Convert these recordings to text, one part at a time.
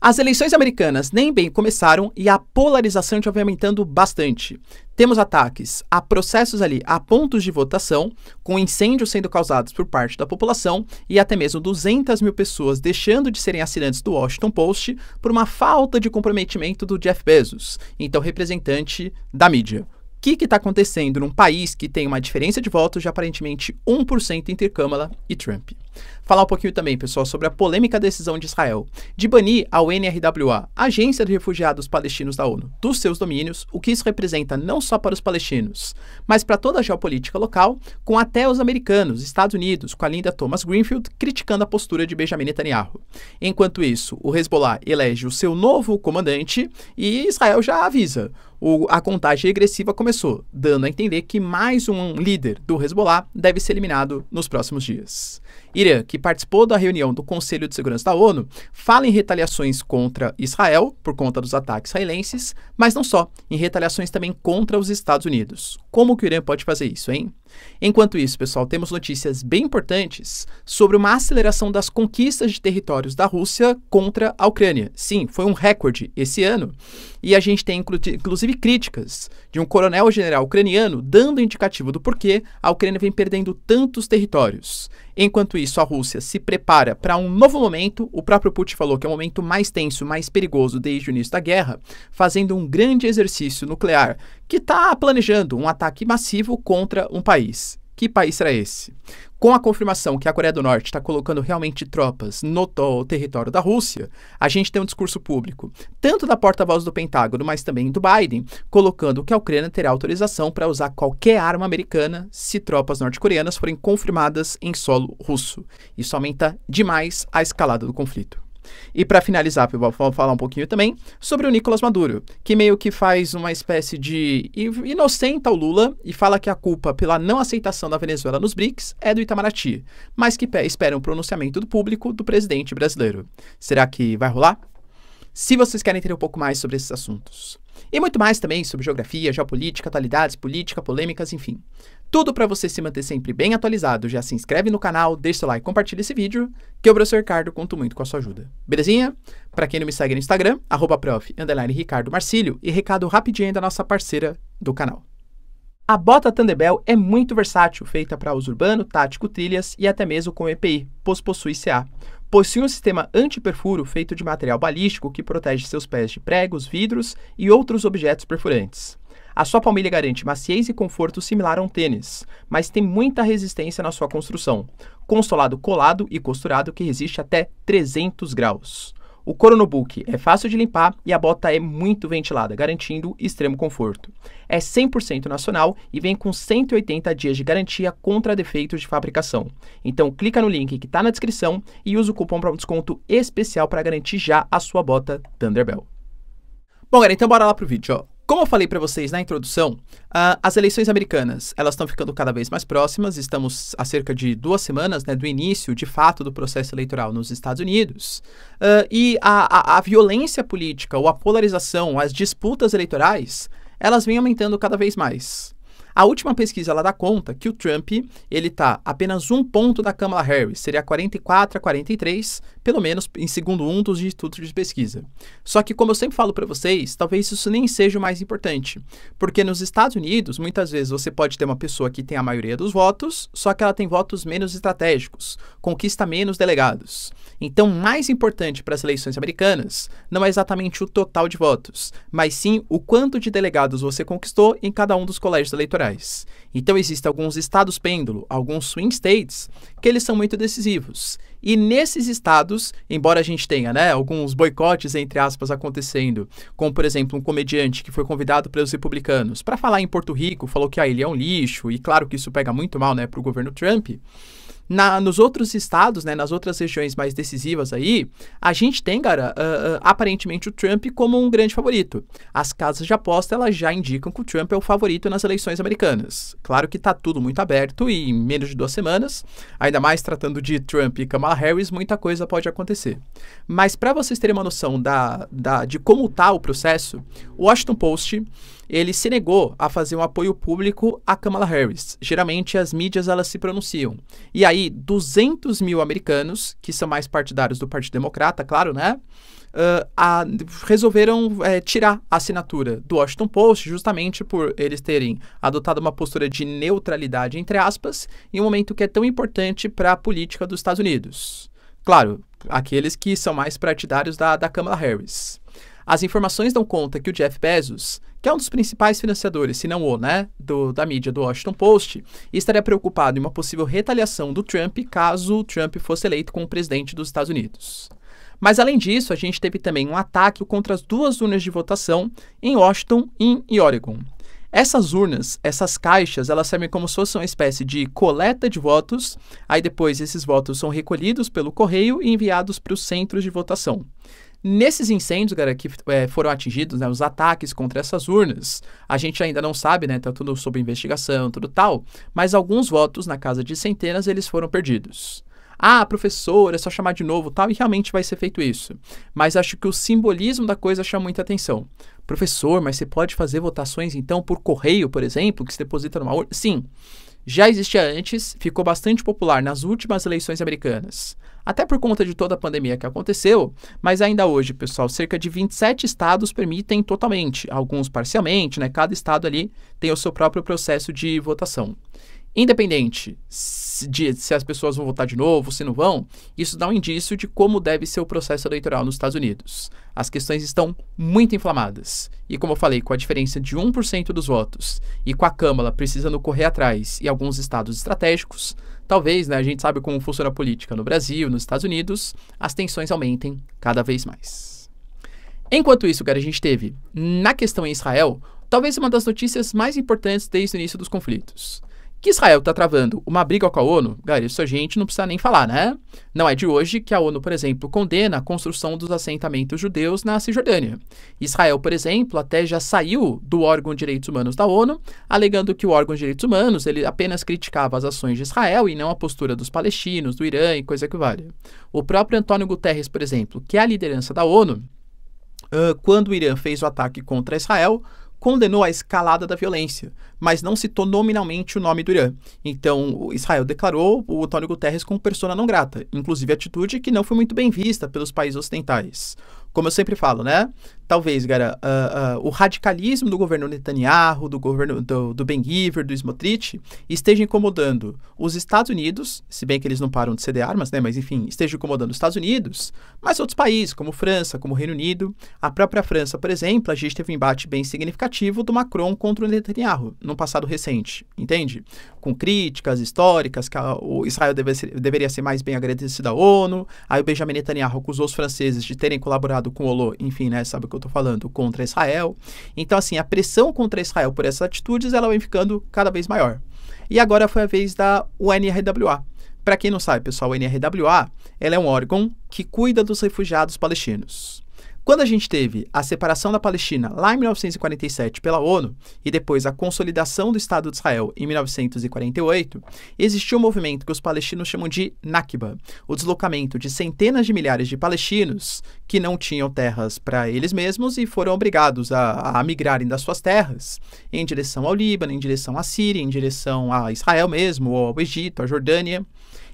As eleições americanas nem bem começaram e a polarização está aumentando bastante. Temos ataques a processos ali, a pontos de votação, com incêndios sendo causados por parte da população e até mesmo 200 mil pessoas deixando de serem assinantes do Washington Post por uma falta de comprometimento do Jeff Bezos, então representante da mídia que está acontecendo num país que tem uma diferença de votos de aparentemente 1% entre Kamala e Trump. Falar um pouquinho também, pessoal, sobre a polêmica decisão de Israel de banir a UNRWA, Agência de Refugiados Palestinos da ONU, dos seus domínios, o que isso representa não só para os palestinos, mas para toda a geopolítica local, com até os americanos, Estados Unidos, com a linda Thomas Greenfield, criticando a postura de Benjamin Netanyahu. Enquanto isso, o Hezbollah elege o seu novo comandante e Israel já avisa: o, a contagem regressiva começou, dando a entender que mais um líder do Hezbollah deve ser eliminado nos próximos dias. Irã, que participou da reunião do Conselho de Segurança da ONU, fala em retaliações contra Israel por conta dos ataques israelenses, mas não só, em retaliações também contra os Estados Unidos. Como que o Irã pode fazer isso, hein? Enquanto isso, pessoal, temos notícias bem importantes sobre uma aceleração das conquistas de territórios da Rússia contra a Ucrânia. Sim, foi um recorde esse ano. E a gente tem inclusive inclusive críticas, de um coronel-general ucraniano dando indicativo do porquê a Ucrânia vem perdendo tantos territórios. Enquanto isso, a Rússia se prepara para um novo momento. O próprio Putin falou que é o momento mais tenso, mais perigoso desde o início da guerra, fazendo um grande exercício nuclear que está planejando um ataque massivo contra um país. Que país será esse? Com a confirmação que a Coreia do Norte está colocando realmente tropas no território da Rússia, a gente tem um discurso público, tanto da porta-voz do Pentágono, mas também do Biden, colocando que a Ucrânia terá autorização para usar qualquer arma americana se tropas norte-coreanas forem confirmadas em solo russo. Isso aumenta demais a escalada do conflito. E para finalizar, vou falar um pouquinho também sobre o Nicolas Maduro, que meio que faz uma espécie de inocenta o Lula e fala que a culpa pela não aceitação da Venezuela nos BRICS é do Itamaraty, mas que espera um pronunciamento do público do presidente brasileiro. Será que vai rolar? Se vocês querem entender um pouco mais sobre esses assuntos. E muito mais também sobre geografia, geopolítica, atualidades, política, polêmicas, enfim tudo para você se manter sempre bem atualizado. Já se inscreve no canal, deixa seu like, compartilha esse vídeo, que eu, professor Ricardo, conto muito com a sua ajuda. Belezinha? Para quem não me segue no Instagram, arroba prof, Ricardo Marcílio, e recado rapidinho da nossa parceira do canal. A bota Thunderbell é muito versátil, feita para uso urbano, tático, trilhas e até mesmo com EPI, pois possui CA. Possui um sistema antiperfuro feito de material balístico que protege seus pés de pregos, vidros e outros objetos perfurantes. A sua palmilha garante maciez e conforto similar a um tênis, mas tem muita resistência na sua construção. Consolado colado e costurado que resiste até 300 graus. O Coronobook é fácil de limpar e a bota é muito ventilada, garantindo extremo conforto. É 100% nacional e vem com 180 dias de garantia contra defeitos de fabricação. Então clica no link que está na descrição e usa o cupom para um desconto especial para garantir já a sua bota Thunderbell. Bom, galera, então bora lá pro vídeo, ó. Como eu falei para vocês na introdução, uh, as eleições americanas elas estão ficando cada vez mais próximas. Estamos a cerca de duas semanas né, do início, de fato, do processo eleitoral nos Estados Unidos. Uh, e a, a, a violência política, ou a polarização, as disputas eleitorais, elas vêm aumentando cada vez mais. A última pesquisa ela dá conta que o Trump ele está apenas um ponto da Kamala Harris, seria 44 a 43, pelo menos em segundo um dos institutos de pesquisa. Só que como eu sempre falo para vocês, talvez isso nem seja o mais importante, porque nos Estados Unidos muitas vezes você pode ter uma pessoa que tem a maioria dos votos, só que ela tem votos menos estratégicos, conquista menos delegados. Então, mais importante para as eleições americanas não é exatamente o total de votos, mas sim o quanto de delegados você conquistou em cada um dos colégios eleitorais. Então existem alguns estados pêndulo, alguns swing states, que eles são muito decisivos. E nesses estados, embora a gente tenha né, alguns boicotes, entre aspas, acontecendo, como por exemplo um comediante que foi convidado pelos republicanos para falar em Porto Rico, falou que ah, ele é um lixo, e claro que isso pega muito mal né, para o governo Trump. Na, nos outros estados, né, nas outras regiões mais decisivas aí, a gente tem, cara, uh, uh, aparentemente o Trump como um grande favorito. As casas de aposta elas já indicam que o Trump é o favorito nas eleições americanas. Claro que está tudo muito aberto e em menos de duas semanas, ainda mais tratando de Trump e Kamala Harris, muita coisa pode acontecer. Mas para vocês terem uma noção da, da, de como está o processo, o Washington Post ele se negou a fazer um apoio público a Kamala Harris. Geralmente as mídias elas se pronunciam. E aí 200 mil americanos, que são mais partidários do Partido Democrata, claro, né? Uh, a, resolveram é, tirar a assinatura do Washington Post, justamente por eles terem adotado uma postura de neutralidade, entre aspas, em um momento que é tão importante para a política dos Estados Unidos. Claro, aqueles que são mais partidários da, da Kamala Harris. As informações dão conta que o Jeff Bezos, que é um dos principais financiadores, se não o, né, do, da mídia do Washington Post, estaria preocupado em uma possível retaliação do Trump caso o Trump fosse eleito como presidente dos Estados Unidos. Mas além disso, a gente teve também um ataque contra as duas urnas de votação em Washington e Oregon. Essas urnas, essas caixas, elas servem como se fosse uma espécie de coleta de votos. Aí depois esses votos são recolhidos pelo correio e enviados para os centros de votação. Nesses incêndios, cara, que é, foram atingidos, né, os ataques contra essas urnas, a gente ainda não sabe, né, tá tudo sob investigação, tudo tal, mas alguns votos na casa de centenas eles foram perdidos. Ah, professor, é só chamar de novo, tal, e realmente vai ser feito isso. Mas acho que o simbolismo da coisa chama muita atenção. Professor, mas você pode fazer votações então por correio, por exemplo, que se deposita numa urna? Sim já existia antes, ficou bastante popular nas últimas eleições americanas. Até por conta de toda a pandemia que aconteceu, mas ainda hoje, pessoal, cerca de 27 estados permitem totalmente, alguns parcialmente, né? Cada estado ali tem o seu próprio processo de votação. Independente se, de se as pessoas vão votar de novo, se não vão, isso dá um indício de como deve ser o processo eleitoral nos Estados Unidos. As questões estão muito inflamadas. E como eu falei, com a diferença de 1% dos votos e com a Câmara precisando correr atrás e alguns estados estratégicos, talvez, né, a gente sabe como funciona a política no Brasil, nos Estados Unidos, as tensões aumentem cada vez mais. Enquanto isso, cara, a gente teve, na questão em Israel, talvez uma das notícias mais importantes desde o início dos conflitos. Que Israel está travando uma briga com a ONU, galera, isso a gente não precisa nem falar, né? Não é de hoje que a ONU, por exemplo, condena a construção dos assentamentos judeus na Cisjordânia. Israel, por exemplo, até já saiu do órgão de direitos humanos da ONU, alegando que o órgão de direitos humanos ele apenas criticava as ações de Israel e não a postura dos palestinos, do Irã e coisa que vale. O próprio Antônio Guterres, por exemplo, que é a liderança da ONU, quando o Irã fez o ataque contra Israel, condenou a escalada da violência, mas não citou nominalmente o nome do Irã. Então, Israel declarou o Antônio Guterres como persona não grata, inclusive atitude que não foi muito bem vista pelos países ocidentais como eu sempre falo, né? Talvez, galera, uh, ah, uh, ah, o radicalismo do governo Netanyahu, do governo do, do Ben Giver, do Smotrich, esteja incomodando os Estados Unidos, se bem que eles não param de ceder armas, né? Mas enfim, esteja incomodando os Estados Unidos, mas outros países, como França, como Reino Unido. A própria França, por exemplo, a gente teve um embate bem significativo do Macron contra o Netanyahu, no passado recente, entende? Com críticas históricas, que a, o Israel deve ser, deveria ser mais bem agradecido à ONU. Aí o Benjamin Netanyahu acusou os franceses de terem colaborado com o Olô, enfim, né, sabe o que eu estou falando, contra Israel. Então, assim, a pressão contra Israel por essas atitudes, ela vem ficando cada vez maior. E agora foi a vez da UNRWA. Para quem não sabe, pessoal, a UNRWA, ela é um órgão que cuida dos refugiados palestinos. Quando a gente teve a separação da Palestina lá em 1947 pela ONU e depois a consolidação do Estado de Israel em 1948, existiu um movimento que os palestinos chamam de Nakba, o deslocamento de centenas de milhares de palestinos que não tinham terras para eles mesmos e foram obrigados a, a migrarem das suas terras em direção ao Líbano, em direção à Síria, em direção a Israel mesmo, ou ao Egito, à Jordânia.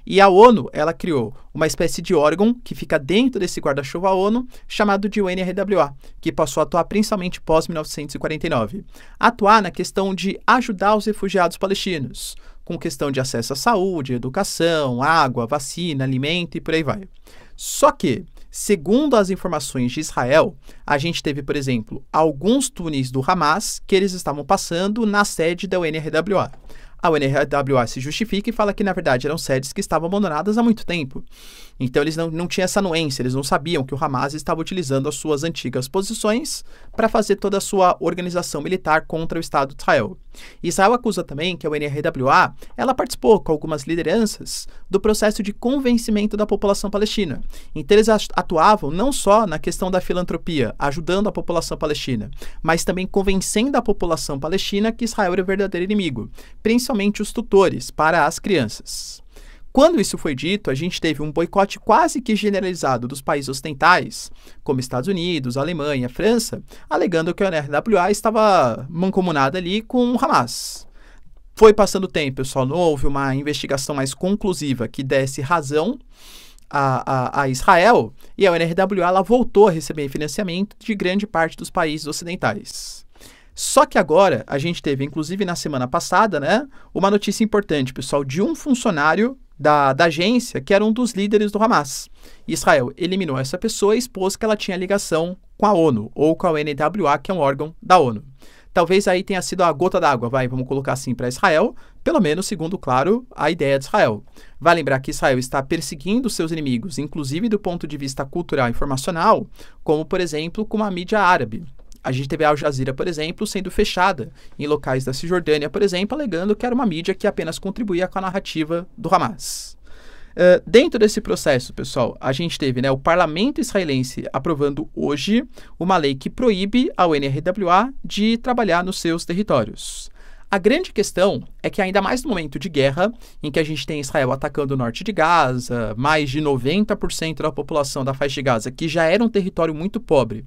E a ONU, ela criou uma espécie de órgão que fica dentro desse guarda-chuva ONU, chamado de UNRWA, que passou a atuar principalmente pós-1949. Atuar na questão de ajudar os refugiados palestinos, com questão de acesso à saúde, educação, água, vacina, alimento e por aí vai. Só que, segundo as informações de Israel, a gente teve, por exemplo, alguns túneis do Hamas que eles estavam passando na sede da UNRWA. A NRWA se justifica e fala que, na verdade, eram sedes que estavam abandonadas há muito tempo. Então eles não, não tinham essa anuência, eles não sabiam que o Hamas estava utilizando as suas antigas posições para fazer toda a sua organização militar contra o Estado de Israel. Israel acusa também que a UNRWA ela participou com algumas lideranças do processo de convencimento da população palestina. Então eles atuavam não só na questão da filantropia, ajudando a população palestina, mas também convencendo a população palestina que Israel era o verdadeiro inimigo, principalmente os tutores para as crianças. Quando isso foi dito, a gente teve um boicote quase que generalizado dos países ocidentais, como Estados Unidos, Alemanha, França, alegando que a NRWA estava mancomunada ali com o Hamas. Foi passando o tempo, pessoal não houve uma investigação mais conclusiva que desse razão a, a, a, Israel, e a NRWA ela voltou a receber financiamento de grande parte dos países ocidentais. Só que agora a gente teve, inclusive na semana passada, né, uma notícia importante, pessoal, de um funcionário da, da, agência, que era um dos líderes do Hamas. Israel eliminou essa pessoa e expôs que ela tinha ligação com a ONU, ou com a UNWA, que é um órgão da ONU. Talvez aí tenha sido a gota d'água, vai, vamos colocar assim, para Israel, pelo menos segundo, claro, a ideia de Israel. Vai lembrar que Israel está perseguindo seus inimigos, inclusive do ponto de vista cultural e informacional, como, por exemplo, com a mídia árabe a gente teve a Al Jazeera, por exemplo, sendo fechada em locais da Cisjordânia, por exemplo, alegando que era uma mídia que apenas contribuía com a narrativa do Hamas. Uh, dentro desse processo, pessoal, a gente teve né, o parlamento israelense aprovando hoje uma lei que proíbe a UNRWA de trabalhar nos seus territórios. A grande questão é que, ainda mais no momento de guerra, em que a gente tem Israel atacando o norte de Gaza, mais de 90% da população da faixa de Gaza, que já era um território muito pobre,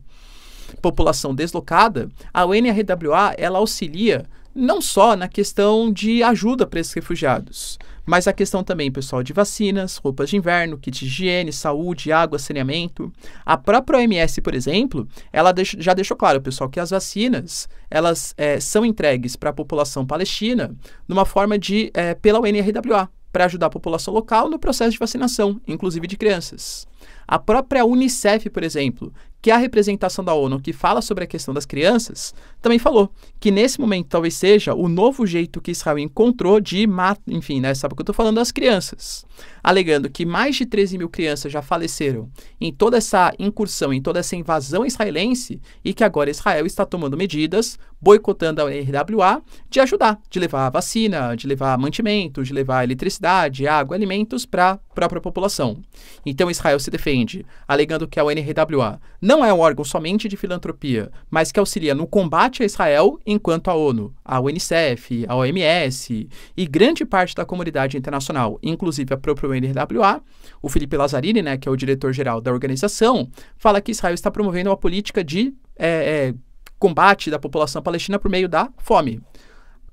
população deslocada, a UNRWA ela auxilia não só na questão de ajuda para esses refugiados, mas a questão também, pessoal, de vacinas, roupas de inverno, kit de higiene, saúde, água, saneamento. A própria OMS, por exemplo, ela já deixou claro, pessoal, que as vacinas elas é, são entregues para a população palestina numa forma de é, pela UNRWA para ajudar a população local no processo de vacinação, inclusive de crianças. A própria Unicef, por exemplo, que a representação da ONU que fala sobre a questão das crianças também falou que nesse momento talvez seja o novo jeito que Israel encontrou de matar, enfim, né, sabe o que eu estou falando as crianças, alegando que mais de 13 mil crianças já faleceram em toda essa incursão, em toda essa invasão israelense e que agora Israel está tomando medidas, boicotando a RWA, de ajudar, de levar vacina, de levar mantimento, de levar eletricidade, água, alimentos para a própria população. Então Israel se defende, alegando que a UNRWA não é um órgão somente de filantropia, mas que auxilia no combate a Israel enquanto a ONU, a UNICEF, a OMS e grande parte da comunidade internacional, inclusive a própria UNRWA, o Felipe Lazzarini, né, que é o diretor-geral da organização, fala que Israel está promovendo uma política de é, é, combate da população palestina por meio da fome.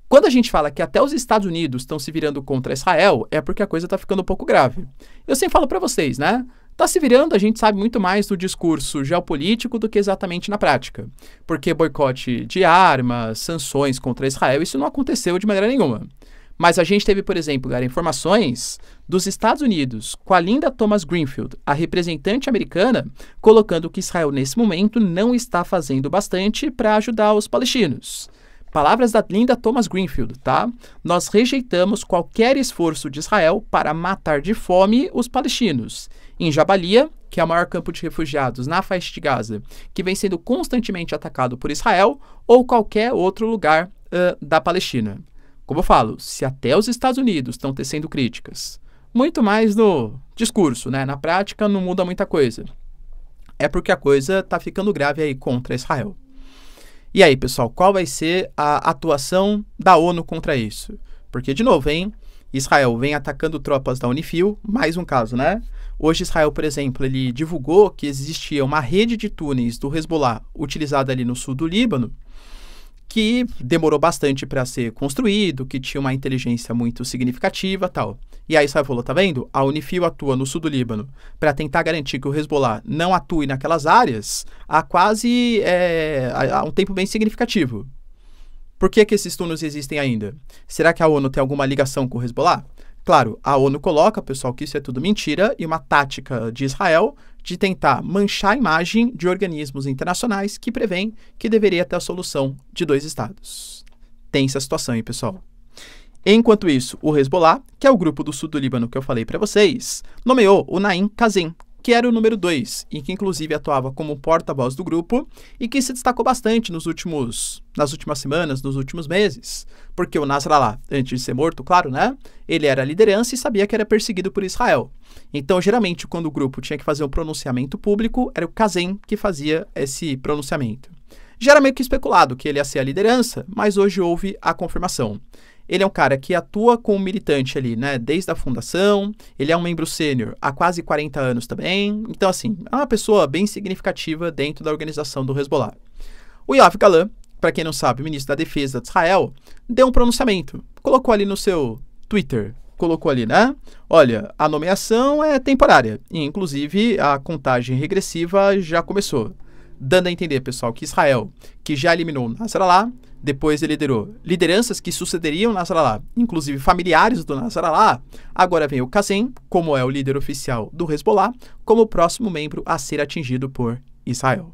Quando a gente fala que até os Estados Unidos estão se virando contra Israel, é porque a coisa está ficando um pouco grave. Eu sempre falo para vocês, né? Tá se virando, a gente sabe muito mais do discurso geopolítico do que exatamente na prática. Porque boicote de armas, sanções contra Israel, isso não aconteceu de maneira nenhuma. Mas a gente teve, por exemplo, galera, informações dos Estados Unidos com a Linda Thomas Greenfield, a representante americana, colocando que Israel nesse momento não está fazendo bastante para ajudar os palestinos. Palavras da linda Thomas Greenfield, tá? Nós rejeitamos qualquer esforço de Israel para matar de fome os palestinos. Em Jabalia, que é o maior campo de refugiados na faixa de Gaza, que vem sendo constantemente atacado por Israel ou qualquer outro lugar uh, da Palestina. Como eu falo, se até os Estados Unidos estão tecendo críticas, muito mais no discurso, né? Na prática não muda muita coisa. É porque a coisa tá ficando grave aí contra Israel. E aí, pessoal, qual vai ser a atuação da ONU contra isso? Porque, de novo, hein? Israel vem atacando tropas da Unifil, mais um caso, né? Hoje Israel, por exemplo, ele divulgou que existia uma rede de túneis do Hezbollah utilizada ali no sul do Líbano, que demorou bastante para ser construído, que tinha uma inteligência muito significativa, tal. E aí Israel falou, tá vendo? A Unifil atua no sul do Líbano para tentar garantir que o Hezbollah não atue naquelas áreas há quase é, há um tempo bem significativo. Por que, que esses túneis existem ainda? Será que a ONU tem alguma ligação com o Hezbollah? Claro, a ONU coloca, pessoal, que isso é tudo mentira e uma tática de Israel de tentar manchar a imagem de organismos internacionais que prevêem que deveria ter a solução de dois estados. Tem essa situação, aí, pessoal? Enquanto isso, o Hezbollah, que é o grupo do sul do Líbano que eu falei para vocês, nomeou o Naim Kazem que era o número 2 e que inclusive atuava como porta-voz do grupo e que se destacou bastante nos últimos nas últimas semanas, nos últimos meses, porque o Nasrallah, antes de ser morto, claro, né? Ele era a liderança e sabia que era perseguido por Israel. Então, geralmente, quando o grupo tinha que fazer um pronunciamento público, era o Kazem que fazia esse pronunciamento. Já era meio que especulado que ele ia ser a liderança, mas hoje houve a confirmação ele é um cara que atua como militante ali, né, desde a fundação, ele é um membro sênior há quase 40 anos também, então assim, é uma pessoa bem significativa dentro da organização do Hezbollah. O Yav Galan, para quem não sabe, ministro da Defesa de Israel, deu um pronunciamento, colocou ali no seu Twitter, colocou ali, né? Olha, a nomeação é temporária e, inclusive, a contagem regressiva já começou. Dando a entender, pessoal, que Israel, que já eliminou Nasrallah, depois ele liderou lideranças que sucederiam Nasrallah, inclusive familiares do Nasrallah. Agora vem o Kazem, como é o líder oficial do Hezbollah, como o próximo membro a ser atingido por Israel.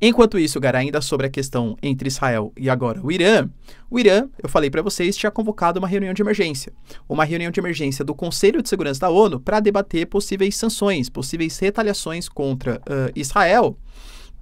Enquanto isso, Gara, ainda sobre a questão entre Israel e agora o Irã, o Irã, eu falei para vocês, tinha convocado uma reunião de emergência. Uma reunião de emergência do Conselho de Segurança da ONU para debater possíveis sanções, possíveis retaliações contra uh, Israel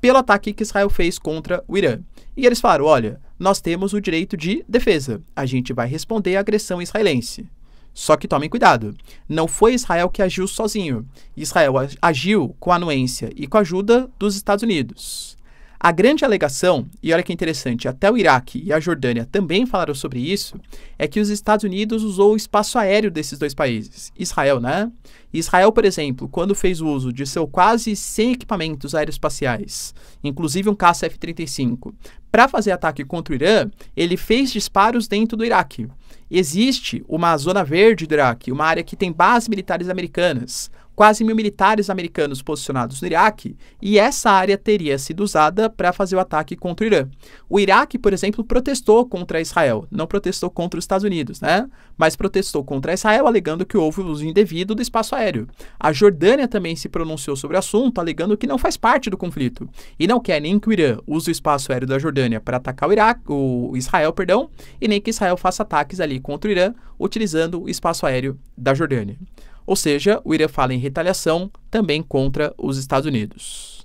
pelo ataque que Israel fez contra o Irã. E eles falaram: olha, nós temos o direito de defesa, a gente vai responder à agressão israelense. Só que tomem cuidado, não foi Israel que agiu sozinho. Israel agiu com anuência e com a ajuda dos Estados Unidos. A grande alegação, e olha que interessante, até o Iraque e a Jordânia também falaram sobre isso, é que os Estados Unidos usou o espaço aéreo desses dois países. Israel, né? Israel, por exemplo, quando fez uso de seu quase 100 equipamentos aeroespaciais, inclusive um caça F-35, para fazer ataque contra o Irã, ele fez disparos dentro do Iraque. Existe uma zona verde do Iraque, uma área que tem bases militares americanas quase mil militares americanos posicionados no Iraque, e essa área teria sido usada para fazer o ataque contra o Irã. O Iraque, por exemplo, protestou contra Israel, não protestou contra os Estados Unidos, né? Mas protestou contra Israel, alegando que houve uso indevido do espaço aéreo. A Jordânia também se pronunciou sobre o assunto, alegando que não faz parte do conflito e não quer nem que o Irã use o espaço aéreo da Jordânia para atacar o Iraque, o Israel, perdão, e nem que Israel faça ataques ali contra o Irã utilizando o espaço aéreo da Jordânia. Ou seja, o Irã fala em retaliação também contra os Estados Unidos.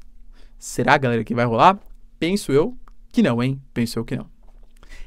Será, galera, que vai rolar? Penso eu que não, hein? Penso eu que não.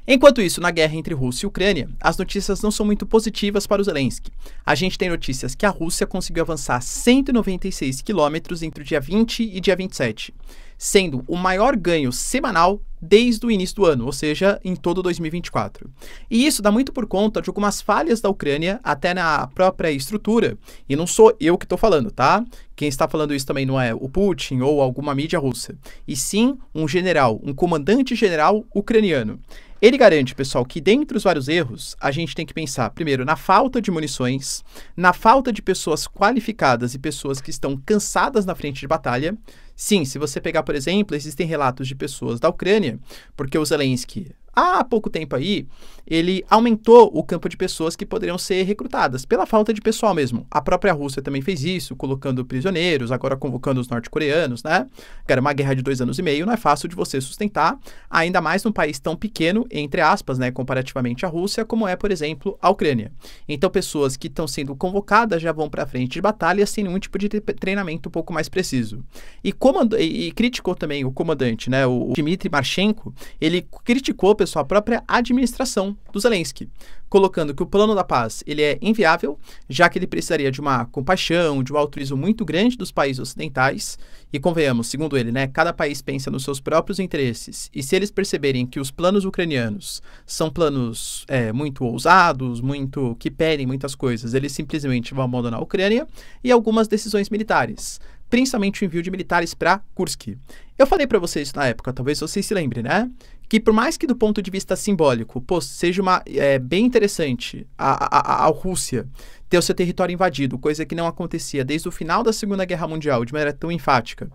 Enquanto isso, na guerra entre Rússia e Ucrânia, as notícias não são muito positivas para o Zelensky. A gente tem notícias que a Rússia conseguiu avançar 196 quilômetros entre o dia 20 e dia 27, sendo o maior ganho semanal desde o início do ano, ou seja, em todo 2024. E isso dá muito por conta de algumas falhas da Ucrânia, até na própria estrutura. E não sou eu que estou falando, tá? Quem está falando isso também não é o Putin ou alguma mídia russa, e sim um general, um comandante-general ucraniano. Ele garante, pessoal, que dentre os vários erros, a gente tem que pensar primeiro na falta de munições, na falta de pessoas qualificadas e pessoas que estão cansadas na frente de batalha. Sim, se você pegar, por exemplo, existem relatos de pessoas da Ucrânia, porque o Zelensky Há pouco tempo aí, ele aumentou o campo de pessoas que poderiam ser recrutadas, pela falta de pessoal mesmo. A própria Rússia também fez isso, colocando prisioneiros, agora convocando os norte-coreanos, né? Cara, uma guerra de dois anos e meio não é fácil de você sustentar, ainda mais num país tão pequeno, entre aspas, né, comparativamente à Rússia, como é, por exemplo, a Ucrânia. Então, pessoas que estão sendo convocadas já vão para frente de batalha sem nenhum tipo de treinamento um pouco mais preciso. E, comando... e criticou também o comandante, né, o Dmitry Marchenko, ele criticou pessoa própria administração do Zelensky, colocando que o plano da paz ele é inviável, já que ele precisaria de uma compaixão, de um altruísmo muito grande dos países ocidentais. E convenhamos, segundo ele, né, cada país pensa nos seus próprios interesses. E se eles perceberem que os planos ucranianos são planos é, muito ousados, muito que pedem muitas coisas, eles simplesmente vão abandonar a Ucrânia e algumas decisões militares principalmente o envio de militares para Kursk. Eu falei para vocês na época, talvez vocês se lembrem, né? que por mais que do ponto de vista simbólico, pô, seja uma, é, bem interessante a, a, a, Rússia ter o seu território invadido, coisa que não acontecia desde o final da Segunda Guerra Mundial de maneira tão enfática,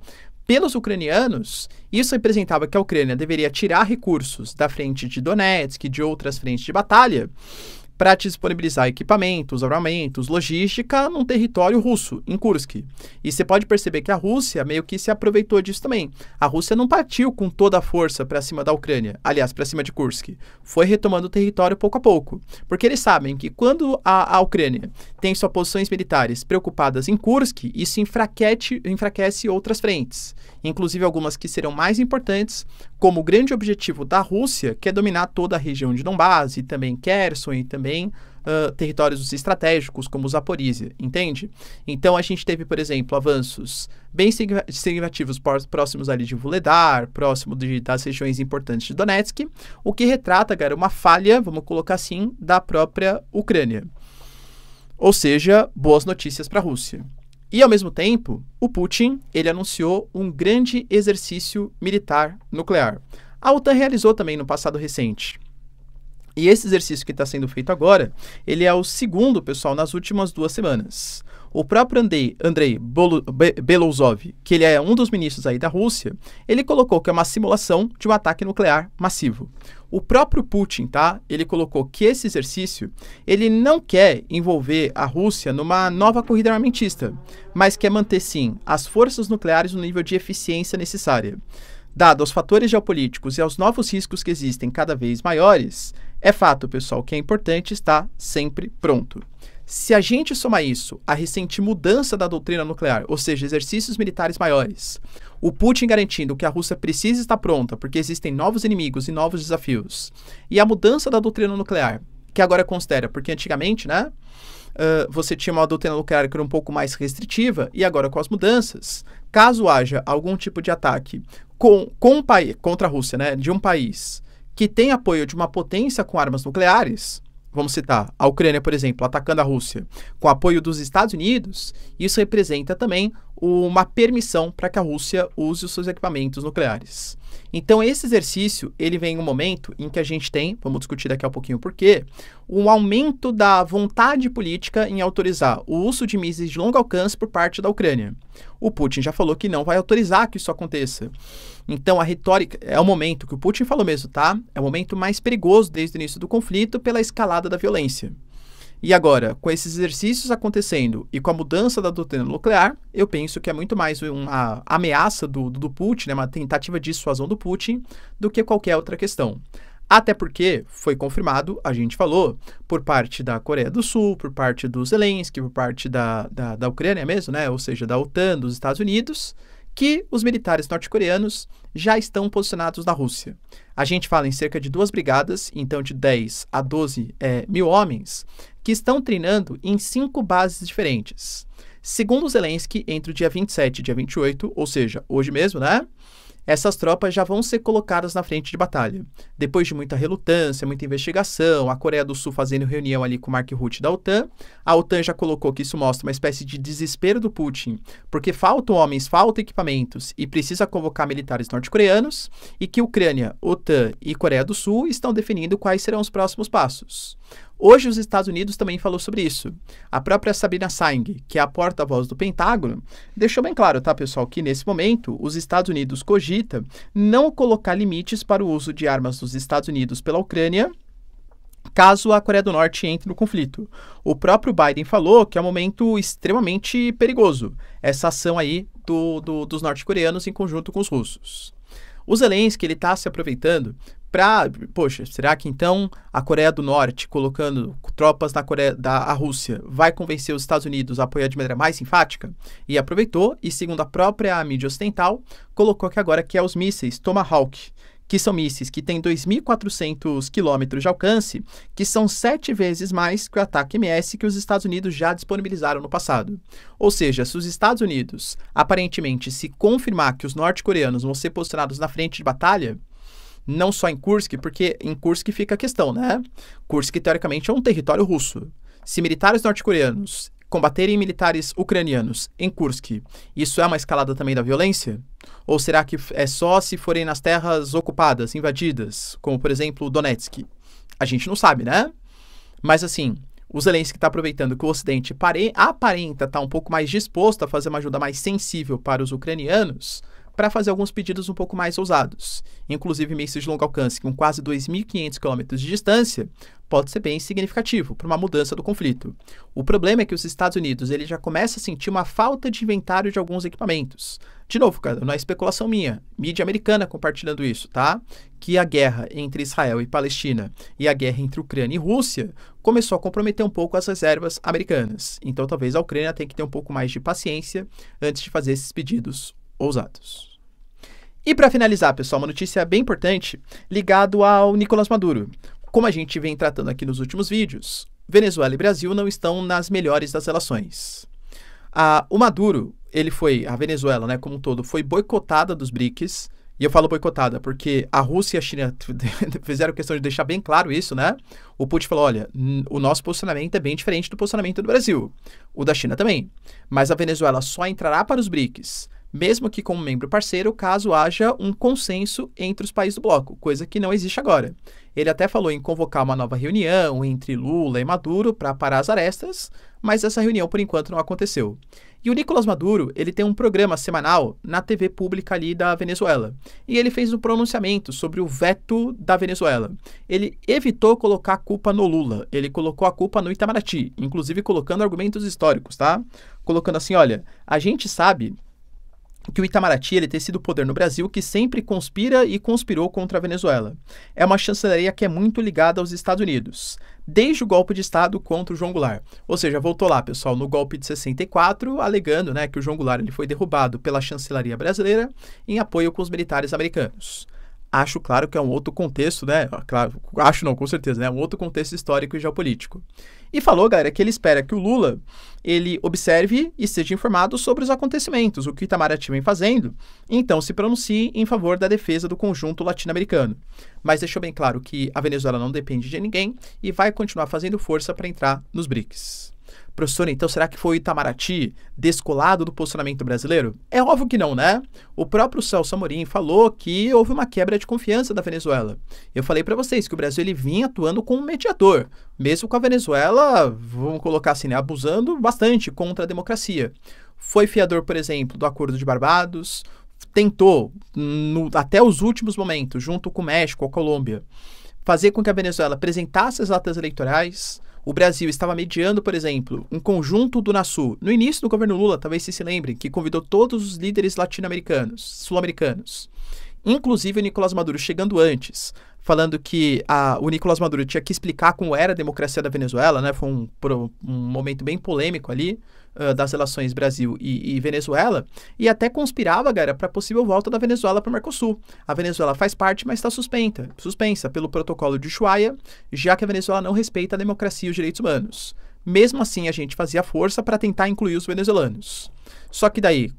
pelos ucranianos, isso representava que a Ucrânia deveria tirar recursos da frente de Donetsk, de outras frentes de batalha, para disponibilizar equipamentos, armamentos, logística num território russo, em Kursk. E você pode perceber que a Rússia meio que se aproveitou disso também. A Rússia não partiu com toda a força para cima da Ucrânia, aliás, para cima de Kursk. Foi retomando o território pouco a pouco. Porque eles sabem que quando a, a Ucrânia tem suas posições militares preocupadas em Kursk, isso enfraquece outras frentes inclusive algumas que serão mais importantes, como o grande objetivo da Rússia, que é dominar toda a região de Donbás e também Kherson e também uh, territórios estratégicos como Zaporizhia, entende? Então a gente teve, por exemplo, avanços bem significativos próximos ali de Vuledar, próximo de, das regiões importantes de Donetsk, o que retrata, cara, uma falha, vamos colocar assim, da própria Ucrânia. Ou seja, boas notícias para a Rússia. E ao mesmo tempo, o Putin, ele anunciou um grande exercício militar nuclear. A OTAN realizou também no passado recente. E esse exercício que está sendo feito agora, ele é o segundo, pessoal, nas últimas duas semanas. O próprio Andrei, Andrei Belousov, que ele é um dos ministros aí da Rússia, ele colocou que é uma simulação de um ataque nuclear massivo. O próprio Putin, tá? Ele colocou que esse exercício, ele não quer envolver a Rússia numa nova corrida armamentista, mas quer manter sim as forças nucleares no nível de eficiência necessária. Dado aos fatores geopolíticos e aos novos riscos que existem cada vez maiores, é fato, pessoal, que é importante estar sempre pronto. Se a gente somar isso à recente mudança da doutrina nuclear, ou seja, exercícios militares maiores, o Putin garantindo que a Rússia precisa estar pronta porque existem novos inimigos e novos desafios, e a mudança da doutrina nuclear, que agora considera, porque antigamente, né, uh, você tinha uma doutrina nuclear que era um pouco mais restritiva, e agora com as mudanças, caso haja algum tipo de ataque com, com um país, contra a Rússia, né, de um país que tem apoio de uma potência com armas nucleares, vamos citar, a Ucrânia, por exemplo, atacando a Rússia com apoio dos Estados Unidos, isso representa também uma permissão para que a Rússia use os seus equipamentos nucleares. Então, esse exercício, ele vem em um momento em que a gente tem, vamos discutir daqui a pouquinho por quê, um aumento da vontade política em autorizar o uso de mísseis de longo alcance por parte da Ucrânia. O Putin já falou que não vai autorizar que isso aconteça. Então, a retórica é o momento que o Putin falou mesmo, tá? É o momento mais perigoso desde o início do conflito pela escalada da violência. E agora, com esses exercícios acontecendo e com a mudança da doutrina nuclear, eu penso que é muito mais uma ameaça do, do Putin, né, uma tentativa de dissuasão do Putin, do que qualquer outra questão. Até porque foi confirmado, a gente falou, por parte da Coreia do Sul, por parte do Zelensky, por parte da, da, da Ucrânia mesmo, né? ou seja, da OTAN, dos Estados Unidos, que os militares norte-coreanos já estão posicionados na Rússia. A gente fala em cerca de duas brigadas, então de 10 a 12 é, eh, mil homens, que estão treinando em cinco bases diferentes. Segundo Zelensky, entre o dia 27 e dia 28, ou seja, hoje mesmo, né? Essas tropas já vão ser colocadas na frente de batalha. Depois de muita relutância, muita investigação, a Coreia do Sul fazendo reunião ali com Mark Rutte da OTAN, a OTAN já colocou que isso mostra uma espécie de desespero do Putin, porque faltam homens, faltam equipamentos e precisa convocar militares norte-coreanos, e que Ucrânia, OTAN e Coreia do Sul estão definindo quais serão os próximos passos. Hoje os Estados Unidos também falou sobre isso. A própria Sabrina Saing, que é a porta-voz do Pentágono, deixou bem claro, tá, pessoal, que nesse momento os Estados Unidos cogita não colocar limites para o uso de armas dos Estados Unidos pela Ucrânia caso a Coreia do Norte entre no conflito. O próprio Biden falou que é um momento extremamente perigoso essa ação aí do, do, dos norte-coreanos em conjunto com os russos. O Zelensky, ele está se aproveitando para, poxa, será que então a Coreia do Norte colocando tropas na Coreia da Rússia vai convencer os Estados Unidos a apoiar de maneira mais enfática? E aproveitou e segundo a própria mídia ocidental, colocou que agora é quer os mísseis Tomahawk, que são mísseis que têm 2.400 quilômetros de alcance, que são sete vezes mais que o ataque MS que os Estados Unidos já disponibilizaram no passado. Ou seja, se os Estados Unidos aparentemente se confirmar que os norte-coreanos vão ser posicionados na frente de batalha, não só em Kursk, porque em Kursk fica a questão, né? Kursk teoricamente é um território russo. Se militares norte-coreanos combaterem militares ucranianos em Kursk, isso é uma escalada também da violência? Ou será que é só se forem nas terras ocupadas, invadidas, como por exemplo Donetsk? A gente não sabe, né? Mas assim, o Zelensky está aproveitando que o Ocidente pare... aparenta estar tá um pouco mais disposto a fazer uma ajuda mais sensível para os ucranianos para fazer alguns pedidos um pouco mais ousados, inclusive mísseis de longo alcance com quase 2.500 km de distância, pode ser bem significativo para uma mudança do conflito. O problema é que os Estados Unidos ele já começa a sentir uma falta de inventário de alguns equipamentos. De novo, cara, não é especulação minha, mídia americana compartilhando isso, tá? Que a guerra entre Israel e Palestina e a guerra entre Ucrânia e Rússia começou a comprometer um pouco as reservas americanas. Então talvez a Ucrânia tenha que ter um pouco mais de paciência antes de fazer esses pedidos ousados. E para finalizar, pessoal, uma notícia bem importante ligado ao Nicolás Maduro. Como a gente vem tratando aqui nos últimos vídeos, Venezuela e Brasil não estão nas melhores das relações. Ah, o Maduro, ele foi, a Venezuela, né, como um todo, foi boicotada dos BRICS. E eu falo boicotada porque a Rússia e a China fizeram questão de deixar bem claro isso, né? O Putin falou: olha, o nosso posicionamento é bem diferente do posicionamento do Brasil, o da China também. Mas a Venezuela só entrará para os BRICS mesmo que como membro parceiro, caso haja um consenso entre os países do bloco, coisa que não existe agora. Ele até falou em convocar uma nova reunião entre Lula e Maduro para parar as arestas, mas essa reunião por enquanto não aconteceu. E o Nicolás Maduro, ele tem um programa semanal na TV pública ali da Venezuela. E ele fez um pronunciamento sobre o veto da Venezuela. Ele evitou colocar a culpa no Lula, ele colocou a culpa no Itamaraty, inclusive colocando argumentos históricos, tá? Colocando assim, olha, a gente sabe que o Itamaraty ele sido o poder no Brasil que sempre conspira e conspirou contra a Venezuela. É uma chancelaria que é muito ligada aos Estados Unidos, desde o golpe de Estado contra o João Goulart. Ou seja, voltou lá, pessoal, no golpe de 64, alegando né, que o João Goulart ele foi derrubado pela chancelaria brasileira em apoio com os militares americanos. Acho, claro, que é um outro contexto, né? Claro, acho não, com certeza, né? Um outro contexto histórico e geopolítico. E falou, galera, que ele espera que o Lula ele observe e seja informado sobre os acontecimentos, o que o Itamaraty vem fazendo, e então se pronuncie em favor da defesa do conjunto latino-americano. Mas deixou bem claro que a Venezuela não depende de ninguém e vai continuar fazendo força para entrar nos BRICS. Professor, então será que foi o Itamaraty descolado do posicionamento brasileiro? É óbvio que não, né? O próprio Celso Amorim falou que houve uma quebra de confiança da Venezuela. Eu falei para vocês que o Brasil ele vinha atuando como um mediador, mesmo com a Venezuela, vamos colocar assim, né, abusando bastante contra a democracia. Foi fiador, por exemplo, do Acordo de Barbados, tentou, no, até os últimos momentos, junto com o México, a Colômbia, fazer com que a Venezuela apresentasse as atas eleitorais, o Brasil estava mediando, por exemplo, um conjunto do Nasul. No início do governo Lula, talvez se se lembrem, que convidou todos os líderes latino-americanos, sul-americanos, inclusive o Nicolás Maduro chegando antes falando que a, ah, o Nicolás Maduro tinha que explicar como era a democracia da Venezuela, né? Foi um, um momento bem polêmico ali uh, das relações Brasil e, e, Venezuela, e até conspirava, galera, para possível volta da Venezuela para o Mercosul. A Venezuela faz parte, mas está suspensa, suspensa pelo protocolo de Ushuaia, já que a Venezuela não respeita a democracia e os direitos humanos. Mesmo assim, a gente fazia força para tentar incluir os venezuelanos. Só que daí,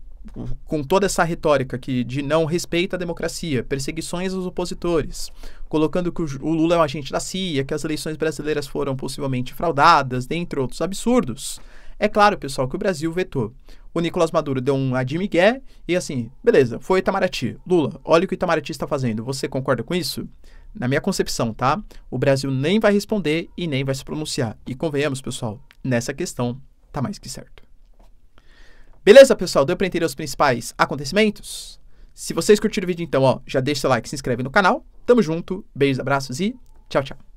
com toda essa retórica que de não respeita a democracia, perseguições aos opositores, colocando que o Lula é um agente da CIA, que as eleições brasileiras foram possivelmente fraudadas, dentre outros absurdos. É claro, pessoal, que o Brasil vetou. O Nicolás Maduro deu um adimigué e assim, beleza, foi Itamaraty. Lula, olha o que o Itamaraty está fazendo, você concorda com isso? Na minha concepção, tá? O Brasil nem vai responder e nem vai se pronunciar. E convenhamos, pessoal, nessa questão tá mais que certo. Beleza, pessoal? Deu para entender os principais acontecimentos? Se vocês curtiram o vídeo, então, ó, já deixa seu like, se inscreve no canal. Tamo junto, beijos, abraços e tchau, tchau.